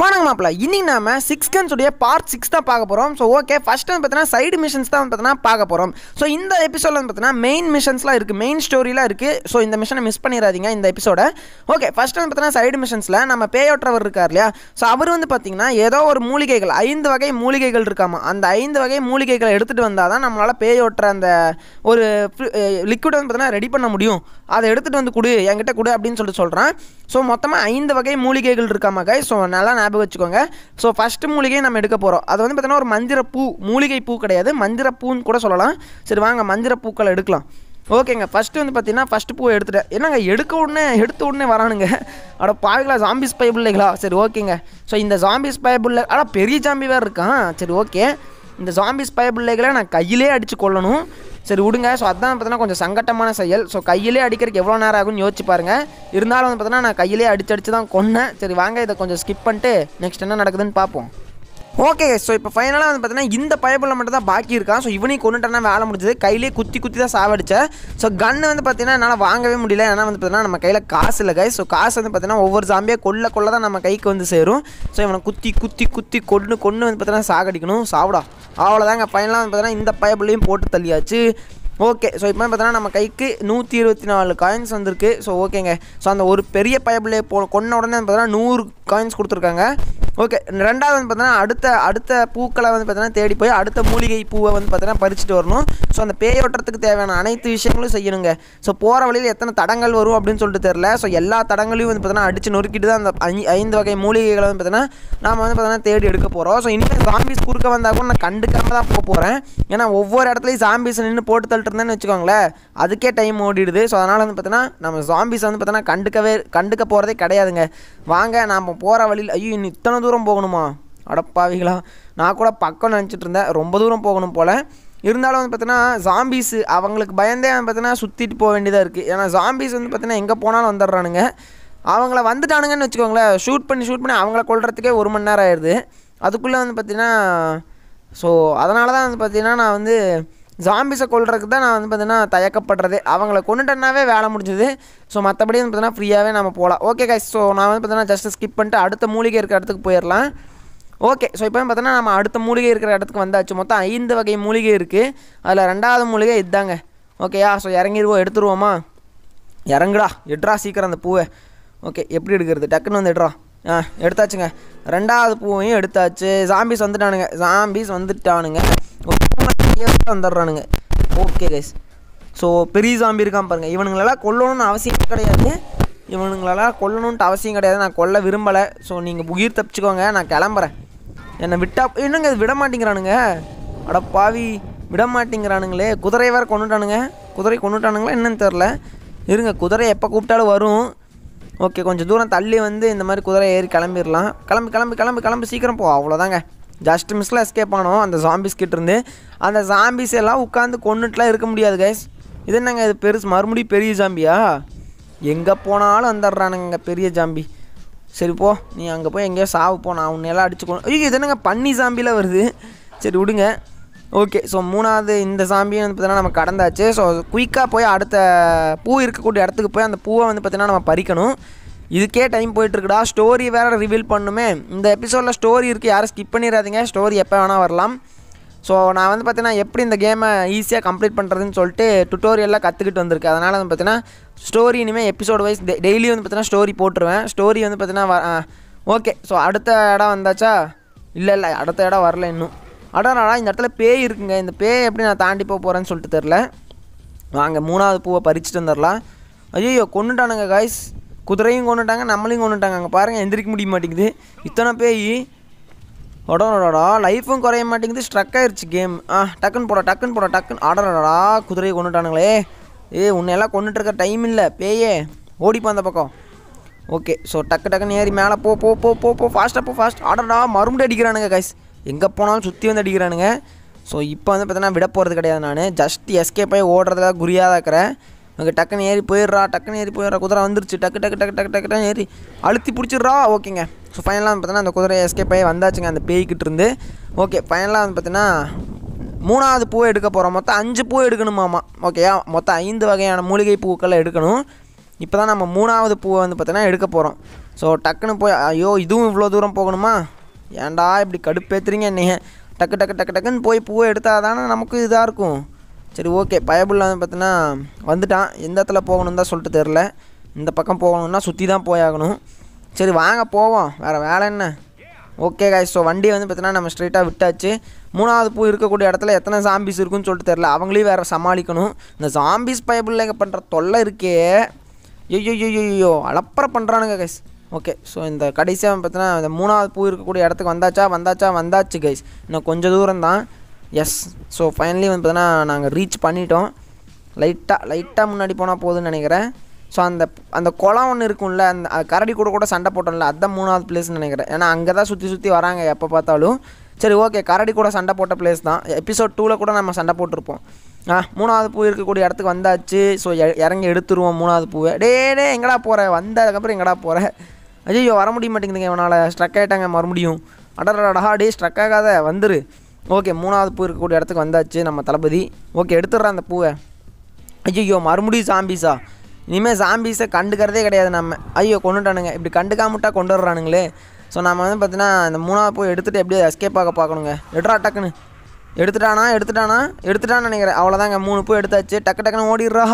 வணக்கம் மாப்பிள இன்னைக்கு நாம சிக்ஸ் கன்ஸுடைய பார்ட் சிக்ஸ் தான் பார்க்க போகிறோம் ஸோ ஓகே ஃபர்ஸ்ட் வந்து பார்த்தீங்கன்னா சைடு மிஷன்ஸ் தான் வந்து பார்த்தீங்கன்னா பார்க்க போகிறோம் ஸோ இந்த எபிசோட் வந்து பார்த்தீங்கன்னா மெயின் மிஷன்ஸ்லாம் இருக்குது மெயின் ஸ்டோரிலாம் இருக்குது ஸோ இந்த மிஷனை மிஸ் பண்ணிடாதீங்க இந்த எபிசோட ஓகே ஃபர்ஸ்ட் வந்து பார்த்தீங்கன்னா சைடு மிஷன்ஸில் நம்ம பேயோற்றவர் இருக்கார் இல்லையா ஸோ அவர் வந்து பார்த்தீங்கன்னா ஏதோ ஒரு மூலிகைகள் ஐந்து வகை மூலிகைகள் இருக்காமா அந்த ஐந்து வகை மூலிகைகளை எடுத்துகிட்டு வந்தால் தான் நம்மளால் பேயோட்டுற அந்த ஒரு லிக்விட் வந்து பார்த்தீங்கன்னா ரெடி பண்ண முடியும் அதை எடுத்துகிட்டு வந்து கொடு என்கிட்ட கொடு அப்படின்னு சொல்லிட்டு சொல்கிறேன் ஸோ மொத்தமாக ஐந்து வகை மூலிகைகள் இருக்காமா கை ஸோ நல்லா ஞாபகம் வச்சுக்கோங்க ஸோ ஃபஸ்ட்டு மூலிகையை நம்ம எடுக்க போகிறோம் அது வந்து பார்த்தீங்கன்னா ஒரு மந்திர பூ மூலிகை பூ கிடையாது மந்திர பூன்னு கூட சொல்லலாம் சரி வாங்க மந்திர பூக்களை எடுக்கலாம் ஓகேங்க ஃபஸ்ட்டு வந்து பார்த்தீங்கன்னா ஃபஸ்ட்டு பூவை எடுத்துகிட்டேன் என்னங்க எடுக்க உடனே எடுத்த உடனே வரானுங்க அட பாவிகளா ஜாம்பிஸ் பைபிள்ளைகளா சரி ஓகேங்க ஸோ இந்த ஜாம்பிஸ் பைபிள் ஆனால் பெரிய ஜாம்பி வேறு இருக்கான் சரி ஓகே இந்த ஜாம்பிஸ் பிள்ளைகளை நான் கையிலே அடித்து கொள்ளணும் சரி விடுங்க ஸோ அதான் பார்த்தீங்கன்னா கொஞ்சம் சங்கட்டமான செயல் ஸோ கையிலே அடிக்கிறதுக்கு எவ்வளோ நேரம் ஆகும்னு யோசிச்சு பாருங்கள் இருந்தாலும் வந்து பார்த்தீங்கன்னா நான் கையிலே அடிச்சு அடித்து தான் கொன்னேன் சரி வாங்க இதை கொஞ்சம் ஸ்கிப் பண்ணிட்டு நெக்ஸ்ட் என்ன நடக்குதுன்னு பார்ப்போம் ஓகே ஸோ இப்போ ஃபைனலாக வந்து பார்த்தீங்கன்னா இந்த பயப்பில் மட்டும் தான் பாக்கி இருக்கான் ஸோ இவனையும் கொண்டுட்டானா வேலை முடிஞ்சது கையிலே குத்தி குத்தி தான் சாவடிச்சேன் ஸோ கன்று வந்து பார்த்தீங்கன்னா என்னால் வாங்கவே முடியல ஏன்னா வந்து பார்த்தீங்கன்னா நம்ம கையில் காசு இல்லை கை ஸோ காசு வந்து பார்த்தீங்கன்னா ஒவ்வொரு ஜாம்பியாக கொள்ள கொள்ள தான் நம்ம கைக்கு வந்து சேரும் ஸோ இவனை குத்தி குத்தி குத்தி கொண்டு கொண்டு வந்து பார்த்தீங்கன்னா சாகடிக்கணும் சாப்பிடா அவ்வளோதாங்க ஃபைனலாக வந்து பார்த்தீங்கன்னா இந்த பயபுள்ளையும் போட்டு தள்ளியாச்சு ஓகே ஸோ இப்போ பார்த்தோன்னா நம்ம கைக்கு நூற்றி இருபத்தி நாலு காயின்ஸ் வந்திருக்கு ஸோ ஓகேங்க ஸோ அந்த ஒரு பெரிய பயபிளே போ கொன்ன உடனே பார்த்தோன்னா நூறு காயின்ஸ் கொடுத்துருக்காங்க ஓகே ரெண்டாவது வந்து பார்த்தீங்கன்னா அடுத்த அடுத்த பூக்களை வந்து பார்த்தீங்கன்னா தேடி போய் அடுத்த மூலிகை பூவை வந்து பார்த்தீங்கன்னா பறிச்சுட்டு வரணும் ஸோ அந்த பேயோட்டத்துக்கு தேவையான அனைத்து விஷயங்களும் செய்யணுங்க ஸோ போகிற வழியில் எத்தனை தடங்கள் வரும் அப்படின்னு சொல்லிட்டு தெரில ஸோ எல்லா தடங்களையும் வந்து பார்த்தீங்கன்னா அடித்து நொறுக்கிட்டு தான் அந்த ஐந்து வகை மூலிகைகளை வந்து பார்த்தீங்கன்னா நாம் வந்து பார்த்தீங்கன்னா தேடி எடுக்க போகிறோம் ஸோ இனிமேல் சாம்பிஸ் குறுக்க வந்தால் கூட நான் கண்டுக்காமல் தான் போக போகிறேன் ஏன்னா ஒவ்வொரு இடத்துலையும் சாம்பிஸ் நின்று போட்டு தள்ளிட்டுருந்தேன்னு வச்சுக்கோங்களேன் அதுக்கே டைம் ஓடிடுது ஸோ அதனால் வந்து பார்த்தீங்கன்னா நம்ம ஜாம்பிஸ் வந்து பார்த்தீங்கன்னா கண்டுக்கவே கண்டுக்க போகிறதே கிடையாதுங்க வாங்க நாம் போகிற வழியில் ஐயோ இத்தனை தூரம் போகணுமா அடப்பாவிகளா நான் கூட பக்கம் நினச்சிட்டு இருந்தேன் ரொம்ப தூரம் போகணும் போல் இருந்தாலும் வந்து பார்த்தீங்கன்னா ஜாம்பீஸு அவங்களுக்கு பயந்தே வந்து பார்த்தீங்கன்னா சுற்றிட்டு போக வேண்டியதாக இருக்குது ஏன்னா ஜாம்பீஸ் வந்து பார்த்தீங்கன்னா எங்கே போனாலும் வந்துடுறானுங்க அவங்கள வந்துட்டானுங்கன்னு வச்சுக்கோங்களேன் ஷூட் பண்ணி ஷூட் பண்ணி அவங்கள கொள்றதுக்கே ஒரு மணி நேரம் ஆயிடுது அதுக்குள்ளே வந்து பார்த்திங்கன்னா ஸோ அதனால தான் வந்து பார்த்திங்கன்னா நான் வந்து ஜாம்பிஸை கொள்றதுக்கு தான் நான் வந்து பார்த்தீங்கன்னா தயக்கப்படுறது அவங்கள கொண்டுட்டேன்னாவே வேலை முடிஞ்சது ஸோ மற்றபடி வந்து பார்த்தீங்கன்னா ஃப்ரீயாகவே நம்ம போகலாம் ஓகே கைஸ் ஸோ நான் வந்து பார்த்தீங்கன்னா ஜஸ்ட்டு ஸ்கிப் பண்ணிட்டு அடுத்த மூலிகை இருக்கிற இடத்துக்கு போயிடலாம் ஓகே ஸோ இப்போ பார்த்தோன்னா நம்ம அடுத்த மூலிகை இருக்கிற இடத்துக்கு வந்தாச்சு மொத்தம் ஐந்து வகை மூலிகை இருக்குது அதில் ரெண்டாவது மூலிகை இதுதாங்க ஓகேயா ஸோ இறங்கிடுவோம் எடுத்துருவோமா இறங்குடா எடுறா சீக்கிரம் அந்த பூவை ஓகே எப்படி எடுக்கிறது டக்குன்னு வந்து எடுறா ஆ எடுத்தாச்சுங்க ரெண்டாவது பூவையும் எடுத்தாச்சு ஜாம்பிஸ் வந்துட்டானுங்க ஜாம்பிஸ் வந்துட்டானுங்க ஓகே நியர்ஸாக வந்துடுறானுங்க ஓகே கைஸ் ஸோ பெரிய சாம்பி இருக்கான் பாருங்கள் இவனுங்களெல்லாம் கொல்லணும்னு அவசியம் கிடையாது இவனுங்களெல்லாம் கொல்லணுன்ட்டு அவசியம் கிடையாது நான் கொல்ல விரும்பலை ஸோ நீங்கள் உயிர் தப்பிச்சுக்கோங்க நான் கிளம்புறேன் என்னை விட்டா என்னங்க விட மாட்டேங்கிறானுங்க அட பாவி விட மாட்டேங்கிறானுங்களே குதிரையை வேறு கொண்டுட்டானுங்க குதிரை கொண்டுட்டானுங்களா என்னன்னு தெரில இருங்க குதிரை எப்போ கூப்பிட்டாலும் வரும் ஓகே கொஞ்சம் தூரம் தள்ளி வந்து இந்த மாதிரி குதிரை ஏறி கிளம்பிடலாம் கிளம்பி கிளம்பி கிளம்பி கிளம்பி சீக்கிரம் போ அவ்வளோதாங்க ஜஸ்ட் மிஸ்ஸில் எஸ்கேப் ஆனோம் அந்த ஜாம்பிஸ் கிட்டேருந்து அந்த ஜாம்பிஸ் எல்லாம் உட்காந்து கொண்டுட்டுலாம் இருக்க முடியாது கைஸ் இது நாங்கள் இது பெருசு மறுபடியும் பெரிய ஜாம்பியா எங்கே போனாலும் வந்துடுறானுங்க பெரிய ஜாம்பி சரி போ நீ அங்கே போய் எங்கேயோ சாவு போ நான் உன்னையெல்லாம் அடிச்சுக்கணும் ஐயோ இது என்னங்க பன்னி ஜாம்பியில் வருது சரி விடுங்க ஓகே ஸோ மூணாவது இந்த சாம்பியும் வந்து பார்த்தீங்கன்னா நம்ம கடந்தாச்சு ஸோ குயிக்காக போய் அடுத்த பூ இருக்கக்கூடிய இடத்துக்கு போய் அந்த பூவை வந்து பார்த்திங்கன்னா நம்ம பறிக்கணும் இதுக்கே டைம் போயிட்டுருக்குடா ஸ்டோரி வேறு ரிவீல் பண்ணுமே இந்த எபிசோடில் ஸ்டோரி இருக்குது யாரும் ஸ்கிப் பண்ணிடாதீங்க ஸ்டோரி எப்போ வேணால் வரலாம் ஸோ நான் வந்து பார்த்தீங்கன்னா எப்படி இந்த கேமை ஈஸியாக கம்ப்ளீட் பண்ணுறதுன்னு சொல்லிட்டு டுட்டோரியெல்லாம் கற்றுக்கிட்டு வந்திருக்கு அதனால் வந்து பார்த்தீங்கன்னா ஸ்டோரி இனிமேல் எபிசோடு வைஸ் டெய்லி வந்து பார்த்தீங்கன்னா ஸ்டோரி போட்டுருவேன் ஸ்டோரி வந்து பார்த்தீங்கன்னா ஓகே ஸோ அடுத்த இடம் வந்தாச்சா இல்லை இல்லை அடுத்த இடம் வரல இன்னும் அடா இந்த இடத்துல பேய் இருக்குங்க இந்த பேய் எப்படி நான் தாண்டி போக போகிறேன்னு சொல்லிட்டு தெரில வாங்க மூணாவது பூவை பறிச்சுட்டு வந்துடலாம் ஐயோ கொண்டுட்டானுங்க காய்ஸ் குதிரையும் கொண்டுட்டாங்க நம்மளையும் கொண்டுட்டாங்க அங்கே பாருங்கள் எந்திரிக்க முடிய மாட்டேங்குது இத்தனை பேய் உடனடா லைஃபும் குறைய மாட்டேங்குது ஸ்ட்ரக் ஆயிடுச்சு கேம் ஆ டக்குன்னு போட டக்குன்னு போட டக்குன்னு ஆடடா குதிரையை கொண்டுட்டானுங்களே ஏ உன்னையெல்லாம் கொண்டுட்டு இருக்க டைம் இல்லை பேயே ஓடிப்போம் அந்த பக்கம் ஓகே ஸோ டக்கு டக்குன்னு ஏறி மேலே போ போ போ போ போ ஃபாஸ்ட்டாக போ ஃபாஸ்ட் ஆடடா மறுபடியும் அடிக்கிறானுங்க கைஸ் எங்கே போனாலும் சுற்றி வந்து அடிக்கிறானுங்க ஸோ இப்போ வந்து பார்த்தீங்கன்னா விட போகிறது கிடையாது நான் ஜஸ்ட் எஸ்கேப் ஆகி ஓடுறதுல குறியாக இருக்கிறேன் அங்கே டக்குன்னு ஏறி போயிடுறா டக்குன்னு ஏறி போயிடுறா குதிரை வந்துருச்சு டக்கு டக்கு டக்கு டக்கு டக்கு ஏறி அழுத்தி பிடிச்சிடுறா ஓகேங்க ஸோ ஃபைனலாக வந்து பார்த்தீங்கன்னா அந்த குதிரை எஸ்கேப் ஆகி வந்தாச்சுங்க அந்த பேய்கிட்ட இருந்து ஓகே ஃபைனலாக வந்து பார்த்தீங்கன்னா மூணாவது பூ எடுக்க போகிறோம் மொத்தம் அஞ்சு பூ எடுக்கணுமாமா ஓகேயா மொத்தம் ஐந்து வகையான மூலிகை பூக்களை எடுக்கணும் இப்போ தான் நம்ம மூணாவது பூவை வந்து பார்த்தீங்கன்னா எடுக்க போகிறோம் ஸோ டக்குன்னு போய் ஐயோ இதுவும் இவ்வளோ தூரம் போகணுமா ஏன்டா இப்படி கடுப்பேற்றுறீங்க என்னைய டக்கு டக்கு டக்கு டக்குன்னு போய் பூவை எடுத்தால் தானே நமக்கு இதாக இருக்கும் சரி ஓகே பயபுள்ள வந்து பார்த்தீங்கன்னா வந்துட்டான் எந்த இடத்துல போகணும் தான் சொல்லிட்டு தெரில இந்த பக்கம் போகணுன்னா சுற்றி தான் போயாகணும் சரி வாங்க போவோம் வேறு வேலை என்ன ஓகே காய் ஸோ வண்டியை வந்து பார்த்தீங்கன்னா நம்ம ஸ்ட்ரெயிட்டாக விட்டாச்சு மூணாவது பூ இருக்கக்கூடிய இடத்துல எத்தனை ஜாம்பிஸ் இருக்குன்னு சொல்லிட்டு தெரில அவங்களையும் வேறு சமாளிக்கணும் இந்த ஜாம்பிஸ் பயபிள்ளைங்க பண்ணுற தொல்லை இருக்கே ஐயோ ஐயோ ஐயோ அளப்பற பண்ணுறானுங்க கைஸ் ஓகே ஸோ இந்த கடைசியாக பார்த்தீங்கன்னா இந்த மூணாவது பூ இருக்கக்கூடிய இடத்துக்கு வந்தாச்சா வந்தாச்சா வந்தாச்சு கைஸ் இன்னும் கொஞ்சம் தூரம் தான் எஸ் ஸோ ஃபைனலி வந்து பார்த்தோன்னா நாங்கள் ரீச் பண்ணிட்டோம் லைட்டாக லைட்டாக முன்னாடி போனால் போதும்னு நினைக்கிறேன் ஸோ அந்த அந்த குளம் ஒன்று இருக்கும்ல அந்த கரடி கூட கூட சண்டை போட்டோம்ல அதுதான் மூணாவது பிளேஸ்னு நினைக்கிறேன் ஏன்னா அங்கே தான் சுற்றி சுற்றி வராங்க எப்போ பார்த்தாலும் சரி ஓகே கரடி கூட சண்டை போட்ட பிளேஸ் தான் எபிசோட் டூவில் கூட நம்ம சண்டை போட்டிருப்போம் ஆ மூணாவது பூ இருக்கக்கூடிய இடத்துக்கு வந்தாச்சு ஸோ இறங்கி எடுத்துருவோம் மூணாவது பூவை டே டே எங்கடா போகிற வந்ததுக்கப்புறம் எங்கடா போகிற ஐயோ வர முடிய மாட்டேங்குதுங்க இவனால் ஸ்ட்ரக் ஆகிட்டாங்க மறுபடியும் அடரடா டே ஸ்ட்ரக் ஆகாத வந்துரு ஓகே மூணாவது பூ இருக்கக்கூடிய இடத்துக்கு வந்தாச்சு நம்ம தளபதி ஓகே எடுத்துடுறா அந்த பூவை ஐயோ மறுபடியும் சாம்பிஸா இனிமேல் சாம்பிஸை கண்டுக்கிறதே கிடையாது நம்ம ஐயோ கொண்டுட்டானுங்க இப்படி கண்டுக்காமட்டா கொண்டு வர்றானுங்களே ஸோ நம்ம வந்து பார்த்தீங்கன்னா இந்த மூணாவது பூ எடுத்துகிட்டு எப்படியோ எஸ்கேப் ஆக பார்க்கணுங்க எடுறா டக்குன்னு எடுத்துட்டானா எடுத்துட்டானா எடுத்துட்டான்னு நினைக்கிறேன் அவ்வளோதாங்க மூணு பூ எடுத்தாச்சு டக்கு டக்குன்னு ஓடிடுறா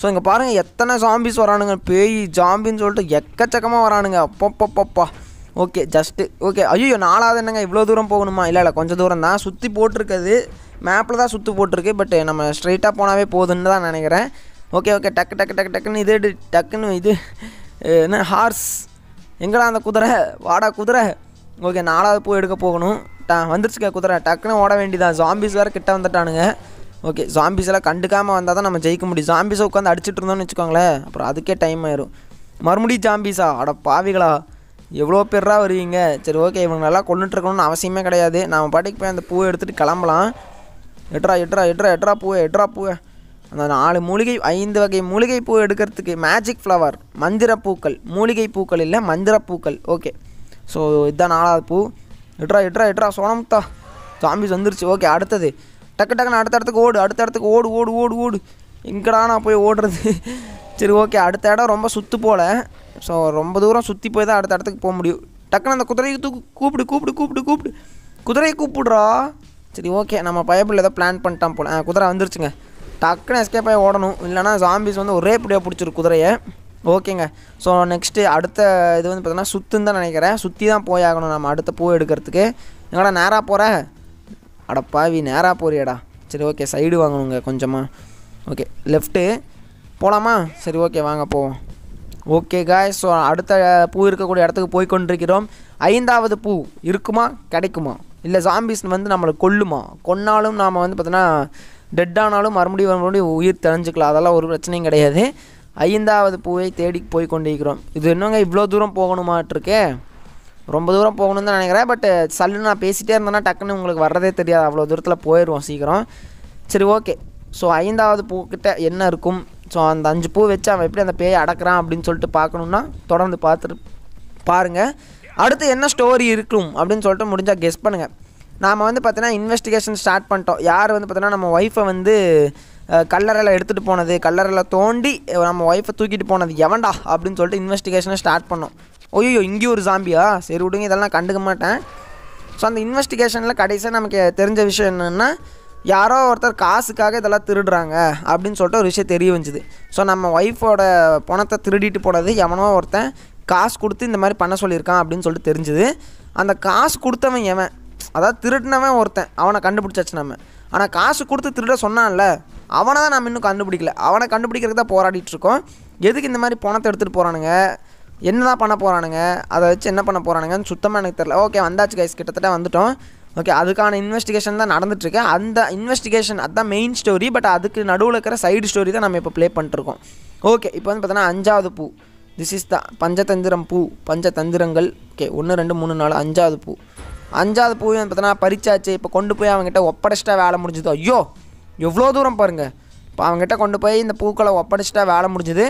ஸோ இங்கே பாருங்கள் எத்தனை சாம்பிஸ் வரானுங்க பேய் ஜாம்பின்னு சொல்லிட்டு எக்கச்சக்கமாக வரானுங்க அப்பப்பப்பப்பா ஓகே ஜஸ்ட்டு ஓகே ஐயோ நாலாவது என்னங்க இவ்வளோ தூரம் போகணுமா இல்லை இல்லை கொஞ்சம் தூரம் தான் சுற்றி போட்டிருக்குது மேப்பில் தான் சுற்றி போட்டிருக்கு பட் நம்ம ஸ்ட்ரைட்டாக போனாவே போதுன்னு தான் நினைக்கிறேன் ஓகே ஓகே டக்கு டக்கு டக்கு டக்குன்னு இது டக்குன்னு இது என்ன ஹார்ஸ் எங்கடா அந்த குதிரை வாடா குதிரை ஓகே நாலாவது பூ எடுக்க போகணும் டா வந்துருச்சுக்க குதிரை டக்குன்னு ஓட வேண்டியதான் ஜாம்பிஸ் வேறு கிட்ட வந்துட்டானுங்க ஓகே ஜாம்பிஸ்லாம் கண்டுக்காமல் வந்தால் தான் நம்ம ஜெயிக்க முடியும் ஜாம்பிஸை உட்காந்து அடிச்சுட்டு இருந்தோம்னு வச்சுக்கோங்களேன் அப்புறம் அதுக்கே டைம் ஆயிரும் மறுபடியும் ஜாம்பிஸா அட பாவிகளா எவ்வளோ பேராக வருவீங்க சரி ஓகே இவங்க நல்லா கொண்டுட்டுருக்கணும்னு அவசியமே கிடையாது நம்ம பாட்டுக்கு போய் அந்த பூவை எடுத்துகிட்டு கிளம்பலாம் எட்ரா எட்ரா எட்ரா எட்ரா பூவை எட்ரா பூவை அந்த நாலு மூலிகை ஐந்து வகை மூலிகை பூ எடுக்கிறதுக்கு மேஜிக் ஃப்ளவர் மந்திர பூக்கள் மூலிகை பூக்கள் இல்லை மந்திர பூக்கள் ஓகே ஸோ இதுதான் நாலாவது பூ எட்ரா எட்ரா எட்ரா சோனமுத்தா ஜாம்பிஸ் வந்துருச்சு ஓகே அடுத்தது டக்கு டக்குன்னு அடுத்த இடத்துக்கு ஓடு அடுத்த இடத்துக்கு ஓடு ஓடு ஓடு ஓடு எங்கடா நான் போய் ஓடுறது சரி ஓகே அடுத்த இடம் ரொம்ப சுற்று போகல ஸோ ரொம்ப தூரம் சுற்றி போய் தான் அடுத்த இடத்துக்கு போக முடியும் டக்குன்னு அந்த குதிரையை தூக்கு கூப்பிடு கூப்பிடு கூப்பிடு கூப்பிடு குதிரையை கூப்பிடுறா சரி ஓகே நம்ம பயப்பில் ஏதோ பிளான் பண்ணிட்டான் போல குதிரை வந்துருச்சுங்க டக்குன்னு எஸ்கேப் ஆகி ஓடணும் இல்லைனா ஜாம்பிஸ் வந்து ஒரே பிடியாக பிடிச்சிரு குதிரையை ஓகேங்க ஸோ நெக்ஸ்ட்டு அடுத்த இது வந்து பார்த்தோன்னா சுற்றுன்னு தான் நினைக்கிறேன் சுற்றி தான் போய் ஆகணும் நம்ம அடுத்த பூ எடுக்கிறதுக்கு எங்கடா நேராக போகிற அடப்பாவி நேராக போறியடா சரி ஓகே சைடு வாங்கணுங்க கொஞ்சமாக ஓகே லெஃப்ட்டு போகலாமா சரி ஓகே வாங்க போவோம் ஓகே காய் ஸோ அடுத்த பூ இருக்கக்கூடிய இடத்துக்கு போய் கொண்டிருக்கிறோம் ஐந்தாவது பூ இருக்குமா கிடைக்குமா இல்லை ஜாம்பிஸ் வந்து நம்மளை கொல்லுமா கொன்னாலும் நாம் வந்து பார்த்தோன்னா டெட்டானாலும் மறுபடியும் மறுபடியும் உயிர் தெரிஞ்சுக்கலாம் அதெல்லாம் ஒரு பிரச்சனையும் கிடையாது ஐந்தாவது பூவை தேடி போய் கொண்டிருக்கிறோம் இது என்னங்க இவ்வளோ தூரம் போகணுமாட்டிருக்கே ரொம்ப தூரம் போகணும்னு தான் நினைக்கிறேன் பட் சல்லுன்னு நான் பேசிகிட்டே இருந்தேன்னா டக்குன்னு உங்களுக்கு வர்றதே தெரியாது அவ்வளோ தூரத்தில் போயிடுவோம் சீக்கிரம் சரி ஓகே ஸோ ஐந்தாவது பூக்கிட்ட என்ன இருக்கும் ஸோ அந்த அஞ்சு பூ வச்சு அவன் எப்படி அந்த பேயை அடக்கிறான் அப்படின்னு சொல்லிட்டு பார்க்கணுன்னா தொடர்ந்து பார்த்துட்டு பாருங்கள் அடுத்து என்ன ஸ்டோரி இருக்கும் அப்படின்னு சொல்லிட்டு முடிஞ்சால் கெஸ் பண்ணுங்கள் நாம் வந்து பார்த்தீங்கன்னா இன்வெஸ்டிகேஷன் ஸ்டார்ட் பண்ணிட்டோம் யார் வந்து பார்த்தீங்கன்னா நம்ம ஒய்ஃபை வந்து கல்லறையில் எடுத்துகிட்டு போனது கல்லறையில் தோண்டி நம்ம ஒய்ஃபை தூக்கிட்டு போனது எவன்டா அப்படின்னு சொல்லிட்டு இன்வெஸ்டிகேஷனை ஸ்டார்ட் பண்ணோம் ஓய்யோ இங்கேயும் ஒரு ஜாம்பியா சரி விடுங்க இதெல்லாம் கண்டுக்க மாட்டேன் ஸோ அந்த இன்வெஸ்டிகேஷனில் கடைசியாக நமக்கு தெரிஞ்ச விஷயம் என்னென்னா யாரோ ஒருத்தர் காசுக்காக இதெல்லாம் திருடுறாங்க அப்படின்னு சொல்லிட்டு ஒரு விஷயம் தெரிய வந்துச்சுது ஸோ நம்ம ஒய்ஃபோட பணத்தை திருடிட்டு போனது எவனோ ஒருத்தன் காசு கொடுத்து இந்த மாதிரி பண்ண சொல்லியிருக்கான் அப்படின்னு சொல்லிட்டு தெரிஞ்சுது அந்த காசு கொடுத்தவன் எவன் அதாவது திருடினவன் ஒருத்தன் அவனை கண்டுபிடிச்சாச்சு நம்ம ஆனால் காசு கொடுத்து திருட சொன்னான்ல அவனை தான் நம்ம இன்னும் கண்டுபிடிக்கல அவனை கண்டுபிடிக்கிறதுக்கு தான் போராடிட்டுருக்கோம் எதுக்கு இந்த மாதிரி பணத்தை எடுத்துகிட்டு போகிறானுங்க என்ன தான் பண்ண போகிறானுங்க அதை வச்சு என்ன பண்ண போகிறானுங்கன்னு சுத்தமாக எனக்கு தெரில ஓகே வந்தாச்சு கைஸ் கிட்டத்தட்ட வந்துட்டோம் ஓகே அதுக்கான இன்வெஸ்டிகேஷன் தான் நடந்துட்டுருக்கு அந்த இன்வெஸ்டிகேஷன் அதுதான் மெயின் ஸ்டோரி பட் அதுக்கு நடுவில் இருக்கிற சைடு ஸ்டோரி தான் நம்ம இப்போ ப்ளே பண்ணிட்டுருக்கோம் ஓகே இப்போ வந்து பார்த்தோன்னா அஞ்சாவது பூ திஸ் இஸ் த பஞ்சதந்திரம் பூ பஞ்சதந்திரங்கள் ஓகே ஒன்று ரெண்டு மூணு நாலு அஞ்சாவது பூ அஞ்சாவது பூ வந்து பார்த்தோன்னா பறிச்சாச்சு இப்போ கொண்டு போய் அவங்ககிட்ட ஒப்படைச்சிட்டா வேலை முடிஞ்சுதோ ஐயோ எவ்வளோ தூரம் பாருங்கள் இப்போ அவங்ககிட்ட கொண்டு போய் இந்த பூக்களை ஒப்படைச்சிட்டா வேலை முடிஞ்சுது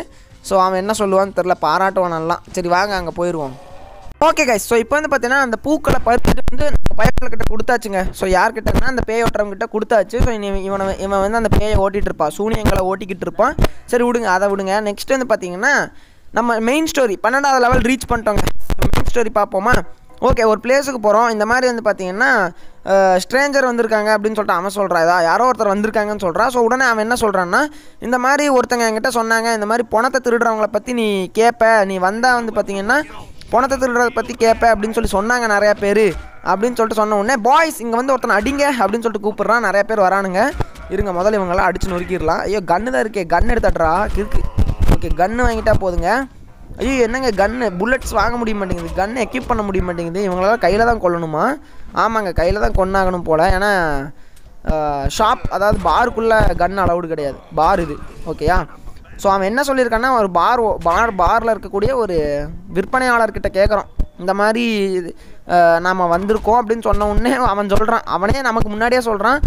ஸோ அவன் என்ன சொல்லுவான்னு தெரில பாராட்டுவான் நல்லா சரி வாங்க அங்கே போயிடுவோம் ஓகே கைஸ் ஸோ இப்போ வந்து பார்த்தீங்கன்னா அந்த பூக்களை பறிச்சுட்டு வந்து கிட்ட கொடுத்தாச்சுங்க ஸோ யார்கிட்டனா அந்த பேய ஓட்டுறவங்கிட்ட கொடுத்தாச்சு ஸோ இவனை இவன் வந்து அந்த பேயை ஓட்டிகிட்டு இருப்பான் சூனியங்களை ஓட்டிக்கிட்டு இருப்பான் சரி விடுங்க அதை விடுங்க நெக்ஸ்ட் வந்து பார்த்தீங்கன்னா நம்ம மெயின் ஸ்டோரி பன்னெண்டாவது லெவல் ரீச் பண்ணிட்டோங்க மெயின் ஸ்டோரி பார்ப்போமா ஓகே ஒரு பிளேஸுக்கு போகிறோம் இந்த மாதிரி வந்து பார்த்தீங்கன்னா ஸ்ட்ரேஞ்சர் வந்திருக்காங்க அப்படின்னு சொல்லிட்டு அவன் சொல்கிறா இதா யாரோ ஒருத்தர் வந்திருக்காங்கன்னு சொல்கிறான் ஸோ உடனே அவன் என்ன சொல்கிறான்னா இந்த மாதிரி ஒருத்தங்க என்கிட்ட சொன்னாங்க இந்த மாதிரி பணத்தை திருடுறவங்களை பற்றி நீ கேட்ப நீ வந்தால் வந்து பார்த்தீங்கன்னா பணத்தை திருடுறதை பற்றி கேட்பேன் அப்படின்னு சொல்லி சொன்னாங்க நிறையா பேர் அப்படின்னு சொல்லிட்டு சொன்ன உடனே பாய்ஸ் இங்கே வந்து ஒருத்தனை அடிங்க அப்படின்னு சொல்லிட்டு கூப்பிட்றான் நிறையா பேர் வரானுங்க இருங்க முதல்ல இவங்களாம் அடிச்சு நொறுக்கிடலாம் ஐயோ கன்று தான் இருக்கே கன் எடுத்தாட்றா கிறுக்கு ஓகே கன்று வாங்கிட்டா போதுங்க ஐயோ என்னங்க கன்று புல்லட்ஸ் வாங்க முடிய மாட்டேங்குது கன்னு எக்யூப் பண்ண முடிய மாட்டேங்குது இவங்களால கையில் தான் கொல்லணுமா ஆமாங்க கையில் தான் கொண்டாகணும் போல் ஏன்னா ஷாப் அதாவது பாருக்குள்ளே கன் அலவுடு கிடையாது பார் இது ஓகேயா ஸோ அவன் என்ன சொல்லியிருக்கான்னா ஒரு பார் பார் பாரில் இருக்கக்கூடிய ஒரு விற்பனையாளர்கிட்ட கேட்குறான் இந்த மாதிரி நாம் வந்திருக்கோம் அப்படின்னு சொன்ன உடனே அவன் சொல்கிறான் அவனே நமக்கு முன்னாடியே சொல்கிறான்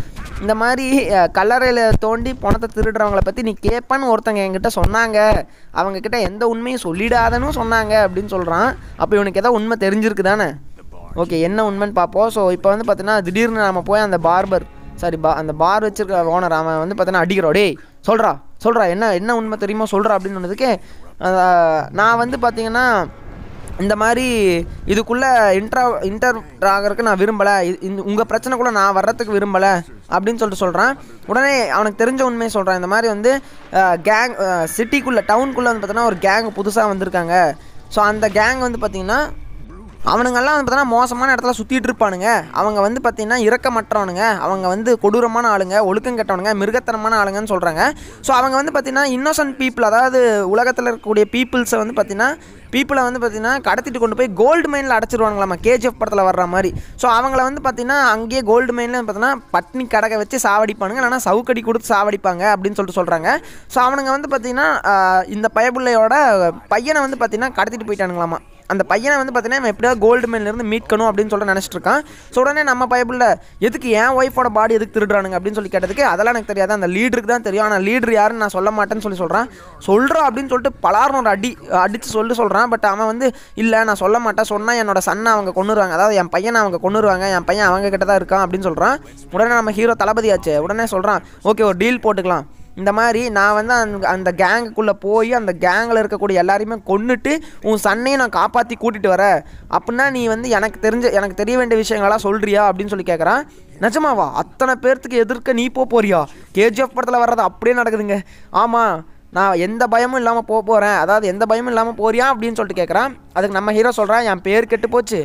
இந்த மாதிரி கல்லறையில் தோண்டி பணத்தை திருடுறவங்களை பற்றி நீ கேட்பேன்னு ஒருத்தங்க என்கிட்ட சொன்னாங்க அவங்கக்கிட்ட எந்த உண்மையும் சொல்லிடாதனும் சொன்னாங்க அப்படின்னு சொல்கிறான் அப்போ இவனுக்கு எதாவது உண்மை தெரிஞ்சிருக்கு தானே ஓகே என்ன உண்மைன்னு பார்ப்போம் ஸோ இப்போ வந்து பார்த்தீங்கன்னா திடீர்னு நாம் போய் அந்த பார்பர் சாரி பா அந்த பார் வச்சுருக்க ஓனர் அவன் வந்து பார்த்தீங்கன்னா அடிக்கிறோடே சொல்கிறா சொல்கிறா என்ன என்ன உண்மை தெரியுமோ சொல்கிறா அப்படின்னு சொன்னதுக்கு நான் வந்து பார்த்தீங்கன்னா இந்த மாதிரி இதுக்குள்ளே இன்ட்ரா இன்டர் ஆகிறதுக்கு நான் விரும்பலை இந்த உங்கள் பிரச்சனைக்குள்ளே நான் வர்றதுக்கு விரும்பலை அப்படின்னு சொல்லிட்டு சொல்கிறேன் உடனே அவனுக்கு தெரிஞ்ச உண்மையை சொல்கிறான் இந்த மாதிரி வந்து கேங் சிட்டிக்குள்ளே டவுனுக்குள்ளே வந்து பார்த்தீங்கன்னா ஒரு கேங் புதுசாக வந்திருக்காங்க ஸோ அந்த கேங் வந்து பார்த்திங்கன்னா அவனுங்கெல்லாம் வந்து பார்த்தீங்கன்னா மோசமான இடத்துல சுற்றிட்டு இருப்பானுங்க அவங்க வந்து பார்த்திங்கன்னா இறக்கமற்றவனுங்க அவங்க வந்து கொடூரமான ஆளுங்க ஒழுக்கம் கெட்டவனுங்க மிருகத்தனமான ஆளுங்கன்னு சொல்கிறாங்க ஸோ அவங்க வந்து பார்த்திங்கன்னா இன்னோசன் பீப்புள் அதாவது உலகத்தில் இருக்கக்கூடிய பீப்புள்ஸை வந்து பார்த்திங்கன்னா பீப்புளை வந்து பார்த்திங்கன்னா கடத்திட்டு கொண்டு போய் கோல்டு மைனில் அடைச்சிருவாங்களாமா கேஜிஎஃப் படத்தில் வர்ற மாதிரி ஸோ அவங்கள வந்து பார்த்திங்கன்னா அங்கேயே கோல்டு மைனில் பார்த்தீங்கன்னா பட்னி கடகை வச்சு சாவடிப்பானுங்க இல்லைனா சவுக்கடி கொடுத்து சாவடிப்பாங்க அப்படின்னு சொல்லிட்டு சொல்கிறாங்க ஸோ அவனுங்க வந்து பார்த்திங்கன்னா இந்த பயபிள்ளையோட பையனை வந்து பார்த்தீங்கன்னா கடத்திட்டு போயிட்டானுங்களாமா அந்த பையனை வந்து பார்த்தீங்கன்னா இவன் எப்படியாவது கோல்டு மெயிலேருந்து மீட்கணும் அப்படின்னு சொல்லிட்டு நினச்சிட்டு இருக்கான் ஸோ உடனே நம்ம பயப்புள்ள எதுக்கு என் ஒய்ஃபோட பாடி எதுக்கு திருடுறானுங்க அப்படின்னு சொல்லி கேட்டதுக்கு அதெல்லாம் எனக்கு தெரியாது அந்த லீடருக்கு தான் தெரியும் ஆனால் லீடர் யாருன்னு நான் சொல்ல மாட்டேன்னு சொல்லி சொல்கிறான் சொல்கிறோம் அப்படின்னு சொல்லிட்டு பலாரனோட அடி அடித்து சொல்லி சொல்கிறான் பட் அவன் வந்து இல்லை நான் சொல்ல மாட்டேன் சொன்னால் என்னோட சன்னை அவங்க கொண்டுருவாங்க அதாவது என் பையனை அவங்க கொண்டுருவாங்க என் பையன் அவங்க கிட்ட தான் இருக்கான் அப்படின்னு சொல்கிறான் உடனே நம்ம ஹீரோ தளபதியாச்சு உடனே சொல்கிறான் ஓகே ஒரு டீல் போட்டுக்கலாம் இந்த மாதிரி நான் வந்து அந்த அந்த கேங்குக்குள்ளே போய் அந்த கேங்கில் இருக்கக்கூடிய எல்லாரையுமே கொண்டுட்டு உன் சன்னையை நான் காப்பாற்றி கூட்டிகிட்டு வரேன் அப்படின்னா நீ வந்து எனக்கு தெரிஞ்ச எனக்கு தெரிய வேண்டிய விஷயங்களெல்லாம் சொல்கிறியா அப்படின்னு சொல்லி கேட்குறான் நிஜமாவா அத்தனை பேர்த்துக்கு எதிர்க்க நீ போக போறியா கேஜிஎஃப் படத்தில் வர்றது அப்படியே நடக்குதுங்க ஆமாம் நான் எந்த பயமும் இல்லாமல் போக போகிறேன் அதாவது எந்த பயமும் இல்லாமல் போறியா அப்படின்னு சொல்லிட்டு கேட்குறான் அதுக்கு நம்ம ஹீரோ சொல்கிறான் என் பேர் கெட்டு போச்சு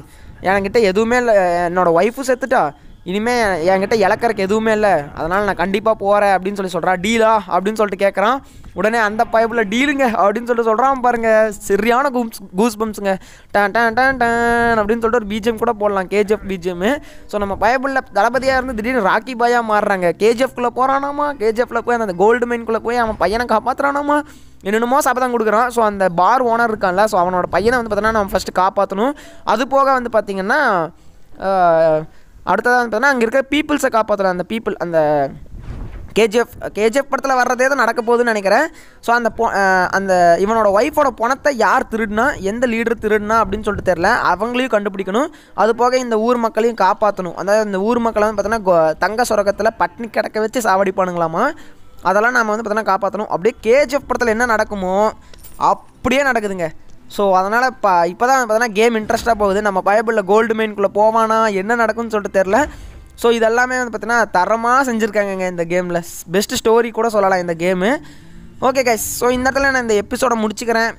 என்கிட்ட எதுவுமே இல்லை என்னோடய ஒய்ஃபு செத்துட்டா இனிமேல் என்கிட்ட இலக்கறக்கு எதுவுமே இல்லை அதனால் நான் கண்டிப்பாக போகிறேன் அப்படின்னு சொல்லி சொல்கிறான் டீலா அப்படின்னு சொல்லிட்டு கேட்குறான் உடனே அந்த பைப்பில் டீலுங்க அப்படின்னு சொல்லிட்டு சொல்கிறான் பாருங்கள் சரியான கூம்ஸ் கூஸ் பம்ஸுங்க டேன் டேன் டேன் டேன் அப்படின்னு சொல்லிட்டு ஒரு பிஜிஎம் கூட போடலாம் கேஜிஎஃப் பிஜிஎம் ஸோ நம்ம பைபிளில் தளபதியாக இருந்து திடீர்னு ராக்கி பாயாக மாறுறாங்க கேஜிஎஃப்குள்ளே போகிறானாமா கேஜிஎஃபில் போய் அந்த கோல்டு மைன்குள்ளே போய் அவன் பையனை காப்பாற்றுறானாமா என்னென்னமோ சபதம் கொடுக்குறான் ஸோ அந்த பார் ஓனர் இருக்கான்ல ஸோ அவனோட பையனை வந்து பார்த்தோன்னா நம்ம ஃபஸ்ட்டு காப்பாற்றணும் அது போக வந்து பார்த்திங்கன்னா அடுத்ததாக வந்து பார்த்தீங்கன்னா அங்கே இருக்க பீப்புள்ஸை காப்பாற்றலாம் அந்த பீப்புள் அந்த கேஜிஎஃப் கேஜிஎஃப் படத்தில் வர்றதே தான் நடக்க போகுதுன்னு நினைக்கிறேன் ஸோ அந்த பொ அந்த இவனோட ஒய்ஃபோட பணத்தை யார் திருடினா எந்த லீடர் திருடினா அப்படின்னு சொல்லிட்டு தெரில அவங்களையும் கண்டுபிடிக்கணும் அது போக இந்த ஊர் மக்களையும் காப்பாற்றணும் அதாவது இந்த ஊர் மக்களை வந்து பார்த்தீங்கன்னா தங்க சுரகத்தில் பட்னி கிடக்க வச்சு சாவடிப்பானுங்களாமா அதெல்லாம் நம்ம வந்து பார்த்தோன்னா காப்பாற்றணும் அப்படியே கேஜிஎஃப் படத்தில் என்ன நடக்குமோ அப்படியே நடக்குதுங்க ஸோ அதனால் இப்போ இப்போ தான் பார்த்தீங்கன்னா கேம் இன்ட்ரெஸ்ட்டாக போகுது நம்ம பயபிளில் கோல்டு மெயின்குள்ளே போவானா என்ன நடக்கும்னு சொல்லிட்டு தெரில ஸோ இதெல்லாமே வந்து பார்த்தீங்கன்னா தரமாக செஞ்சுருக்காங்கங்க இந்த கேமில் பெஸ்ட் ஸ்டோரி கூட சொல்லலாம் இந்த கேமு ஓகே கைஸ் ஸோ இந்த இடத்துல நான் இந்த எபிசோடை முடிச்சுக்கிறேன்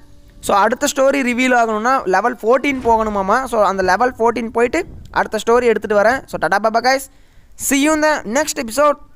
ஸோ அடுத்த ஸ்டோரி ரிவீல் ஆகணும்னா லெவல் ஃபோர்டீன் போகணுமாம்மா ஸோ அந்த லெவல் ஃபோர்டீன் போயிட்டு அடுத்த ஸ்டோரி எடுத்துகிட்டு வரேன் ஸோ டடா பாபா guys see you the next episode